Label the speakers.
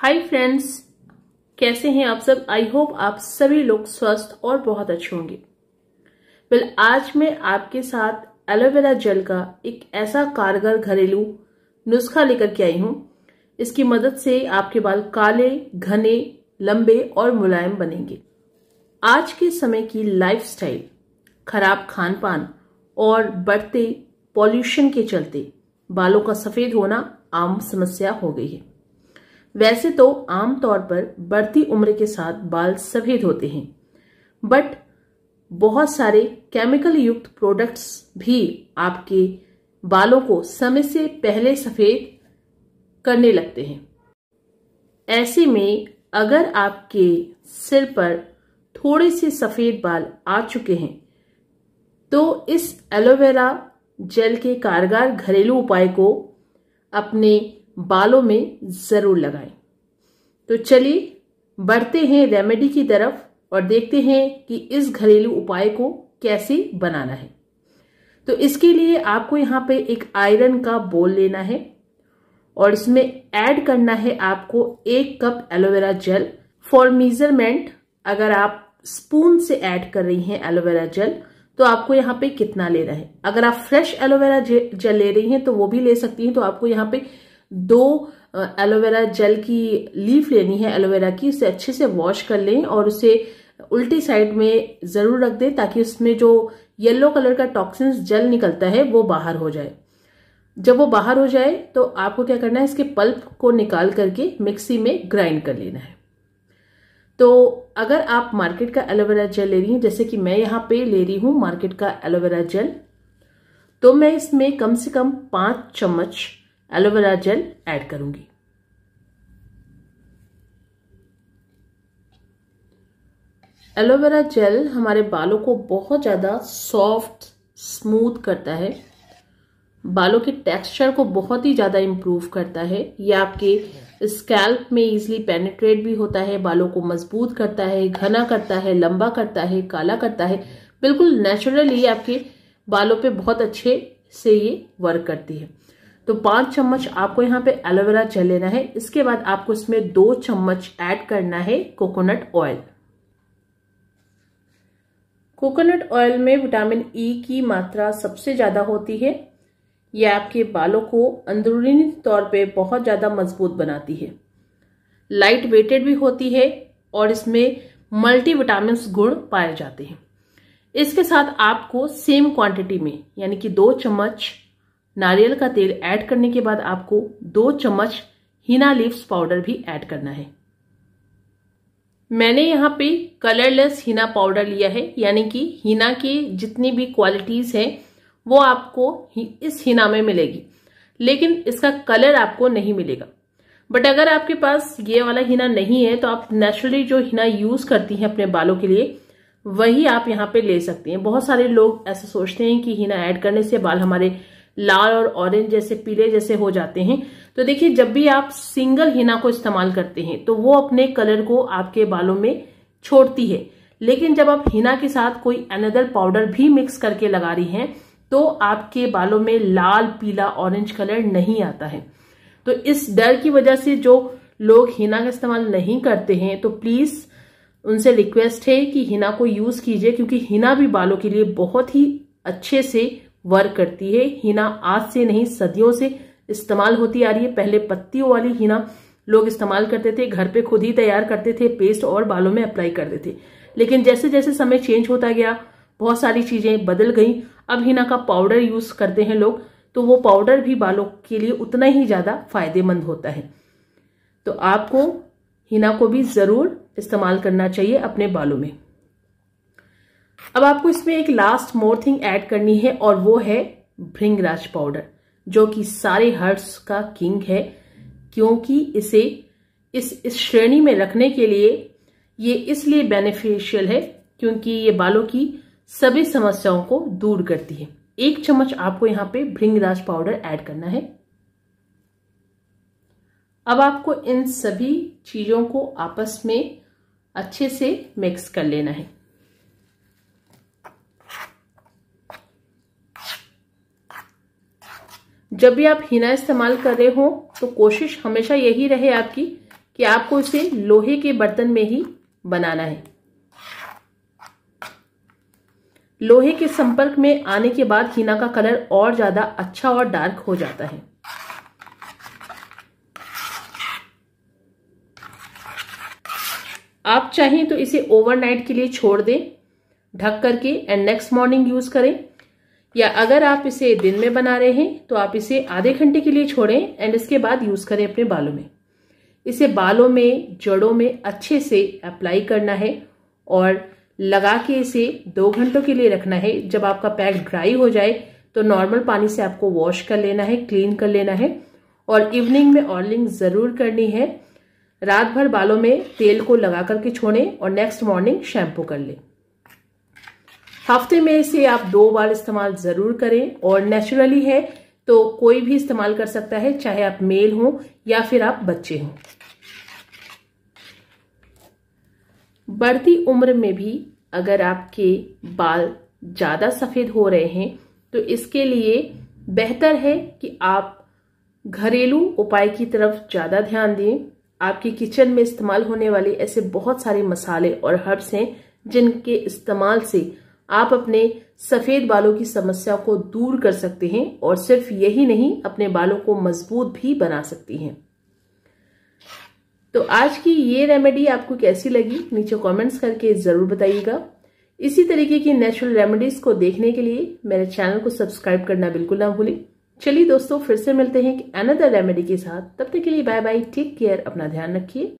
Speaker 1: hi friends कैसे हैं आप सब आई होप आप सभी लोग स्वस्थ और बहुत अच्छे होंगे वेल आज मैं आपके साथ एलोवेरा जेल का एक ऐसा कारगर घरेलू नुस्खा लेकर के आई हूं इसकी मदद से आपके बाल काले घने लंबे और मुलायम बनेंगे आज के समय की लाइफस्टाइल खराब खान पान और बढ़ते पॉल्यूशन के चलते बालों का सफेद होना आम समस्या हो गई है वैसे तो आमतौर पर बढ़ती उम्र के साथ बाल सफेद होते हैं बट बहुत सारे केमिकल युक्त प्रोडक्ट्स भी आपके बालों को समय से पहले सफेद करने लगते हैं ऐसे में अगर आपके सिर पर थोड़े से सफेद बाल आ चुके हैं तो इस एलोवेरा जेल के कारगर घरेलू उपाय को अपने बालों में जरूर लगाएं तो चलिए बढ़ते हैं रेमेडी की तरफ और देखते हैं कि इस घरेलू उपाय को कैसे बनाना है तो इसके लिए आपको यहाँ पे एक आयरन का बोल लेना है और इसमें ऐड करना है आपको एक cup aloe vera gel for measurement अगर आप स्पून से ऐड कर रही हैं एलोवेरा जेल तो आपको यहाँ पे कितना लेना है अगर आप फ्रेश एलोवेरा जेल ले रही हैं तो वो भी ले सकती हैं तो आपको यहाँ पे दो एलोवेरा जेल की लीफ लेनी है एलोवेरा की उसे अच्छे से वॉश कर लें और उसे उल्टी साइड में ज़रूर रख दें ताकि उसमें जो येलो कलर का टॉक्सिन्स जेल निकलता है वो बाहर हो जाए जब वो बाहर हो जाए तो आपको क्या करना है इसके पल्प को निकाल करके मिक्सी में ग्राइंड कर लेना है तो अगर आप मार्केट का एलोवेरा जेल ले रही हैं जैसे कि मैं यहाँ पे ले रही हूँ मार्केट का एलोवेरा जेल तो मैं इसमें कम से कम पाँच चम्मच एलोवेरा जेल ऐड करूंगी एलोवेरा जेल हमारे बालों को बहुत ज़्यादा सॉफ्ट स्मूथ करता है बालों के टेक्सचर को बहुत ही ज़्यादा इम्प्रूव करता है ये आपके स्कैल्प में इजिली पेनेट्रेट भी होता है बालों को मजबूत करता है घना करता है लंबा करता है काला करता है बिल्कुल नेचुरली आपके बालों पे बहुत अच्छे से ये वर्क करती है तो पांच चम्मच आपको यहाँ पे एलोवेरा जेल लेना है इसके बाद आपको इसमें दो चम्मच ऐड करना है कोकोनट ऑयल कोकोनट ऑयल में विटामिन ई e की मात्रा सबसे ज़्यादा होती है यह आपके बालों को अंदरूनी तौर पे बहुत ज़्यादा मजबूत बनाती है लाइट वेटेड भी होती है और इसमें मल्टी विटामिन गुण पाए जाते हैं इसके साथ आपको सेम क्वांटिटी में यानी कि दो चम्मच नारियल का तेल ऐड करने के बाद आपको दो चम्मच हिना लीव्स पाउडर भी ऐड करना है मैंने यहाँ पे कलरलेस हिना पाउडर लिया है यानी कि हिना की जितनी भी क्वालिटीज़ हैं वो आपको इस हिना में मिलेगी लेकिन इसका कलर आपको नहीं मिलेगा बट अगर आपके पास ये वाला हिना नहीं है तो आप नेचुरली जो हिना यूज़ करती हैं अपने बालों के लिए वही आप यहाँ पे ले सकती हैं बहुत सारे लोग ऐसा सोचते हैं कि हिना ऐड करने से बाल हमारे लाल और ऑरेंज जैसे पीले जैसे हो जाते हैं तो देखिए जब भी आप सिंगल हिना को इस्तेमाल करते हैं तो वो अपने कलर को आपके बालों में छोड़ती है लेकिन जब आप हिना के साथ कोई अनदर पाउडर भी मिक्स करके लगा रही हैं तो आपके बालों में लाल पीला ऑरेंज कलर नहीं आता है तो इस डर की वजह से जो लोग हिना का इस्तेमाल नहीं करते हैं तो प्लीज उनसे रिक्वेस्ट है कि हिना को यूज कीजिए क्योंकि हिना भी बालों के लिए बहुत ही अच्छे से वर्क करती है हिना आज से नहीं सदियों से इस्तेमाल होती आ रही है पहले पत्तियों वाली हिना लोग इस्तेमाल करते थे घर पे खुद ही तैयार करते थे पेस्ट और बालों में अप्लाई करते थे लेकिन जैसे जैसे समय चेंज होता गया बहुत सारी चीजें बदल गई अब हिना का पाउडर यूज करते हैं लोग तो वो पाउडर भी बालों के लिए उतना ही ज्यादा फायदेमंद होता है तो आपको हिना को भी जरूर इस्तेमाल करना चाहिए अपने बालों में अब आपको इसमें एक लास्ट मोर थिंग ऐड करनी है और वो है भृंगराज पाउडर जो कि सारे हर्ट्स का किंग है क्योंकि इसे इस इस श्रेणी में रखने के लिए ये इसलिए बेनिफिशियल है क्योंकि ये बालों की सभी समस्याओं को दूर करती है एक चम्मच आपको यहाँ पे भृंगराज पाउडर ऐड करना है अब आपको इन सभी चीजों को आपस में अच्छे से मिक्स कर लेना है जब भी आप हीना इस्तेमाल कर रहे हो तो कोशिश हमेशा यही रहे आपकी कि आपको इसे लोहे के बर्तन में ही बनाना है लोहे के संपर्क में आने के बाद हीना का कलर और ज़्यादा अच्छा और डार्क हो जाता है आप चाहें तो इसे ओवरनाइट के लिए छोड़ दें ढक करके एंड नेक्स्ट मॉर्निंग यूज़ करें या अगर आप इसे दिन में बना रहे हैं तो आप इसे आधे घंटे के लिए छोड़ें एंड इसके बाद यूज़ करें अपने बालों में इसे बालों में जड़ों में अच्छे से अप्लाई करना है और लगा के इसे दो घंटों के लिए रखना है जब आपका पैक ड्राई हो जाए तो नॉर्मल पानी से आपको वॉश कर लेना है क्लीन कर लेना है और इवनिंग में ऑयलिंग ज़रूर करनी है रात भर बालों में तेल को लगा करके छोड़ें और नेक्स्ट मॉर्निंग शैम्पू कर लें हफ्ते में इसे आप दो बार इस्तेमाल ज़रूर करें और नेचुरली है तो कोई भी इस्तेमाल कर सकता है चाहे आप मेल हो या फिर आप बच्चे हों बढ़ती उम्र में भी अगर आपके बाल ज़्यादा सफ़ेद हो रहे हैं तो इसके लिए बेहतर है कि आप घरेलू उपाय की तरफ ज़्यादा ध्यान दें आपके किचन में इस्तेमाल होने वाले ऐसे बहुत सारे मसाले और हर्ब्स हैं जिनके इस्तेमाल से आप अपने सफेद बालों की समस्या को दूर कर सकते हैं और सिर्फ यही नहीं अपने बालों को मजबूत भी बना सकती हैं तो आज की ये रेमेडी आपको कैसी लगी नीचे कमेंट्स करके ज़रूर बताइएगा इसी तरीके की नेचुरल रेमेडीज को देखने के लिए मेरे चैनल को सब्सक्राइब करना बिल्कुल ना भूलें चलिए दोस्तों फिर से मिलते हैं अनदर रेमेडी के साथ तब तक के लिए बाय बाय टेक केयर अपना ध्यान रखिए